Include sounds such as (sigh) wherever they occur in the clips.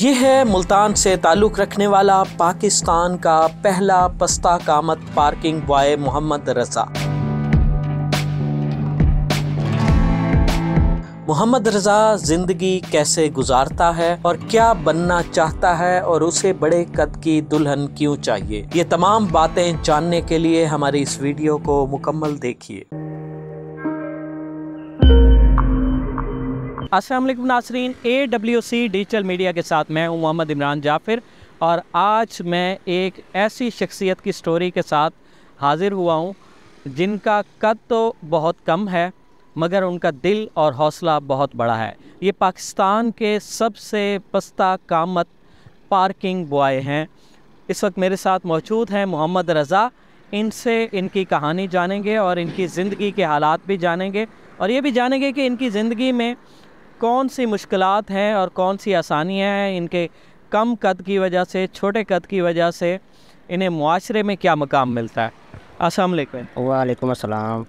ये है मुल्तान से ताल्लुक़ रखने वाला पाकिस्तान का पहला पस्ता कामत पार्किंग बॉय मोहम्मद रज़ा मोहम्मद रज़ा ज़िंदगी कैसे गुजारता है और क्या बनना चाहता है और उसे बड़े कद की दुल्हन क्यों चाहिए ये तमाम बातें जानने के लिए हमारी इस वीडियो को मुकम्मल देखिए Aslam Nasreen A W C digital media के साथ मैं हूं मोहम्मद इमरान जाफिर और आज मैं एक ऐसी शख्सियत की स्टोरी के साथ हाज़िर हुआ हूं जिनका कद तो बहुत कम है मगर उनका दिल और हौसला बहुत बड़ा है ये पाकिस्तान के सबसे पस्ता कामत पार्किंग बॉय हैं इस वक्त मेरे साथ मौजूद हैं मोहम्मद रज़ा इनसे इनकी कहानी जानेंगे और इनकी ज़िंदगी के हालात भी जानेंगे और ये भी जानेंगे कि इनकी ज़िंदगी में कौन सी मुश्किल हैं और कौन सी आसानियाँ हैं इनके कम कद की वजह से छोटे कद की वजह से इन्हें माशरे में क्या मकाम मिलता है असलम वालेकुम अस्सलाम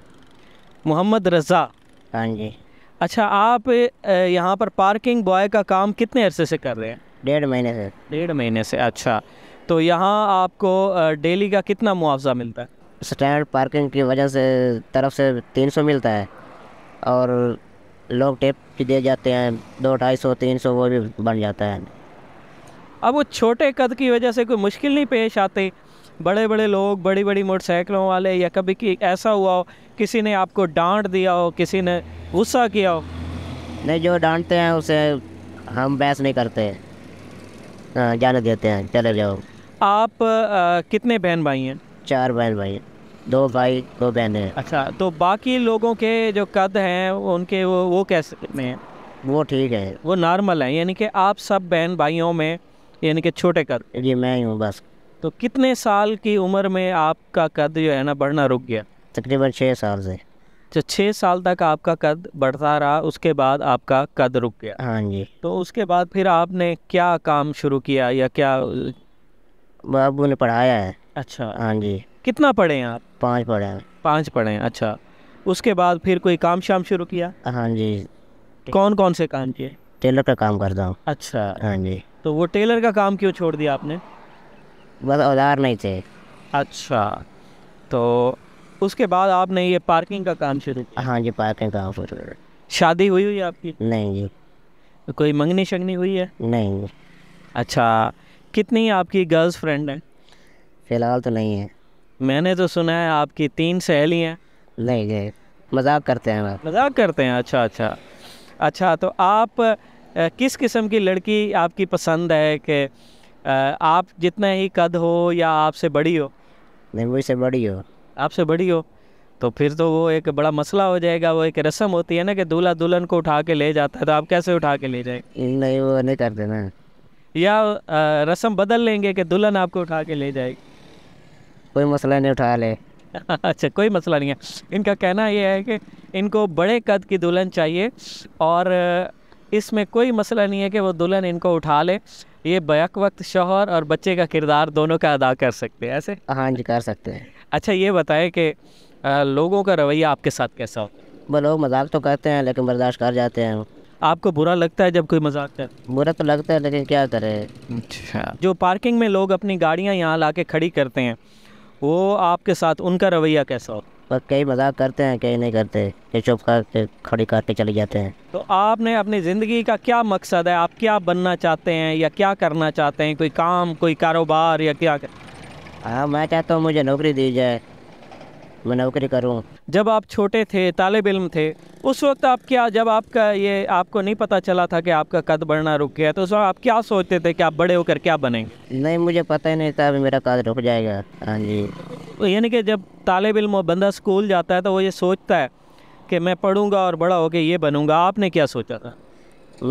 मोहम्मद रज़ा हाँ जी अच्छा आप यहाँ पर पार्किंग बॉय का काम कितने अरसे से कर रहे हैं डेढ़ महीने से डेढ़ महीने से अच्छा तो यहाँ आपको डेली का कितना मुआवजा मिलता है स्टैंड पार्किंग की वजह से तरफ से तीन सौ मिलता है और लोग टेप भी दे जाते हैं दो ढाई सौ तीन सौ वो भी बन जाता है अब वो छोटे कद की वजह से कोई मुश्किल नहीं पेश आती बड़े बड़े लोग बड़ी बड़ी मोटरसाइकिलों वाले या कभी कि ऐसा हुआ हो किसी ने आपको डांट दिया हो किसी ने गुस्सा किया हो नहीं जो डांटते हैं उसे हम बहस नहीं करते हाँ, जाने देते हैं चले जाओ आप आ, कितने बहन भाई हैं चार बहन भाई हैं दो भाई दो बहने अच्छा तो बाकी लोगों के जो कद हैं उनके वो वो कैसे में वो ठीक है वो नॉर्मल है यानी कि आप सब बहन भाइयों में यानी कि छोटे कद जी मैं ही हूँ बस तो कितने साल की उम्र में आपका कद जो है ना बढ़ना रुक गया तकरीबन छः साल से तो अच्छा, छः साल तक आपका कद बढ़ता रहा उसके बाद आपका कद रुक गया हाँ जी तो उसके बाद फिर आपने क्या काम शुरू किया या क्या बाबू ने पढ़ाया है अच्छा हाँ जी कितना पढ़े हैं आप पाँच पढ़े हैं पाँच पढ़े हैं अच्छा उसके बाद फिर कोई काम शाम शुरू किया हाँ जी कौन कौन से काम किए टेलर का काम करता हूँ अच्छा हाँ जी तो वो टेलर का काम क्यों छोड़ दिया आपने बस औजार नहीं थे अच्छा तो उसके बाद आपने ये पार्किंग का काम शुरू किया हाँ जी पार्किंग का काम शुरू शादी हुई हुई आपकी नहीं जी कोई मंगनी शंगनी हुई है नहीं अच्छा कितनी आपकी गर्ल्स फ्रेंड हैं फ़िलहाल तो नहीं है मैंने तो सुना है आपकी तीन सहेलियाँ नहीं गए मजाक करते हैं मजाक करते हैं अच्छा अच्छा अच्छा तो आप आ, किस किस्म की लड़की आपकी पसंद है कि आप जितना ही कद हो या आपसे बड़ी हो नहीं मुझसे बड़ी हो आपसे बड़ी हो तो फिर तो वो एक बड़ा मसला हो जाएगा वो एक रस्म होती है ना कि दूल्हा दुल्हन को उठा के ले जाता है तो आप कैसे उठा के ले जाए नहीं वो नहीं करते ना या रस्म बदल लेंगे कि दुल्हन आपको उठा के ले जाएगी कोई मसला नहीं उठा ले (laughs) अच्छा कोई मसला नहीं है इनका कहना यह है कि इनको बड़े कद की दुल्हन चाहिए और इसमें कोई मसला नहीं है कि वो दुल्हन इनको उठा ले ये बैक वक्त शोहर और बच्चे का किरदार दोनों का अदा कर सकते हैं ऐसे हाँ जी कर सकते हैं अच्छा ये बताएं कि लोगों का रवैया आपके साथ कैसा हो वो लोग मजाक तो करते हैं लेकिन बर्दाश्त कर जाते हैं आपको बुरा लगता है जब कोई मजाक कर बुरा तो लगता है लेकिन क्या करें जो पार्किंग में लोग अपनी गाड़ियाँ यहाँ ला के खड़ी करते हैं वो आपके साथ उनका रवैया कैसा हो पर कई मजाक करते हैं कई नहीं करते ये चुप करके खड़ी करके चले जाते हैं तो आपने अपनी ज़िंदगी का क्या मकसद है आप क्या बनना चाहते हैं या क्या करना चाहते हैं कोई काम कोई कारोबार या क्या हाँ मैं चाहता हूँ मुझे नौकरी दी जाए मैं नौकरी करूँ जब आप छोटे थे तालब इम थे उस वक्त आप क्या जब आपका ये आपको नहीं पता चला था कि आपका कद बढ़ना रुक गया तो उस वक्त आप क्या सोचते थे कि आप बड़े होकर क्या बनेंगे नहीं मुझे पता ही नहीं था अभी मेरा कद रुक जाएगा हाँ जी तो यानी कि जब तालब इम बंदा स्कूल जाता है तो वो ये सोचता है कि मैं पढ़ूँगा और बड़ा होकर ये बनूँगा आपने क्या सोचा था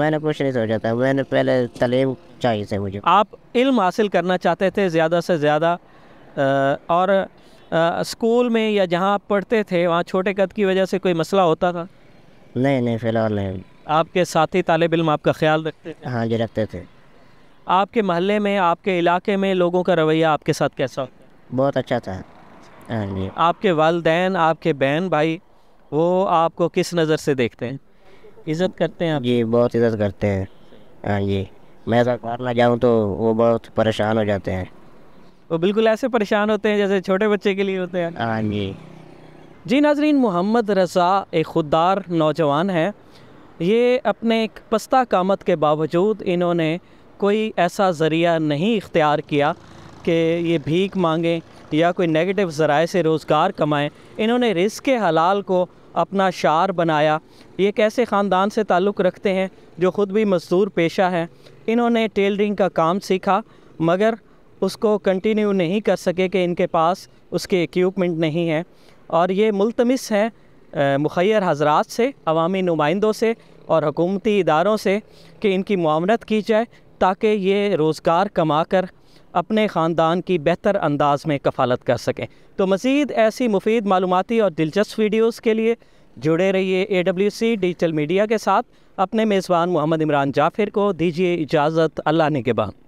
मैंने कुछ नहीं सोचा था मैंने पहले तलीम चाहिए थे मुझे आप इल्म हासिल करना चाहते थे ज़्यादा से ज़्यादा और स्कूल में या जहाँ आप पढ़ते थे वहाँ छोटे कद की वजह से कोई मसला होता था नहीं नहीं फ़िलहाल नहीं आपके साथी तालब इम आपका ख्याल रखते थे हाँ जी रखते थे आपके महल्ले में आपके इलाके में लोगों का रवैया आपके साथ कैसा बहुत अच्छा था हाँ जी आपके वालदेन आपके बहन भाई वो आपको किस नज़र से देखते हैं इज़्ज़त करते हैं आप जी बहुत इज़्ज़त करते हैं हाँ जी मैं अगर बाहर ना जाऊँ तो वो बहुत परेशान हो जाते हैं वो बिल्कुल ऐसे परेशान होते हैं जैसे छोटे बच्चे के लिए होते हैं हाँ जी नाजरीन मोहम्मद रज़ा एक खुददार नौजवान है ये अपने एक पस्ता कामत के बावजूद इन्होंने कोई ऐसा ज़रिया नहीं इख्तियार किया कि ये भीख मांगें या कोई नेगेटिव ज़राए से रोज़गार कमाएं इन्होंने रिस्क के हलाल को अपना शार बनाया ये कैसे ख़ानदान से ताल्लुक़ रखते हैं जो ख़ुद भी मज़दूर पेशा हैं इन्होंने टेलरिंग का काम सीखा मगर उसको कंटिन्यू नहीं कर सके कि इनके पास उसके इक्वमेंट नहीं है और ये मुलतमस हैं मुखर हजरात से अवामी नुमाइंदों से और हकूमती इदारों से कि इनकी मामनत की जाए ताकि ये रोज़गार कमा कर अपने ख़ानदान की बेहतर अंदाज में कफालत कर सकें तो मज़ीद ऐसी मुफीद मालूमती और दिलचस्प वीडियोज़ के लिए जुड़े रहिए A W C digital media के साथ अपने मेज़बान मोहम्मद इमरान जाफिर को दीजिए इजाज़त अल्लाह ने के बाद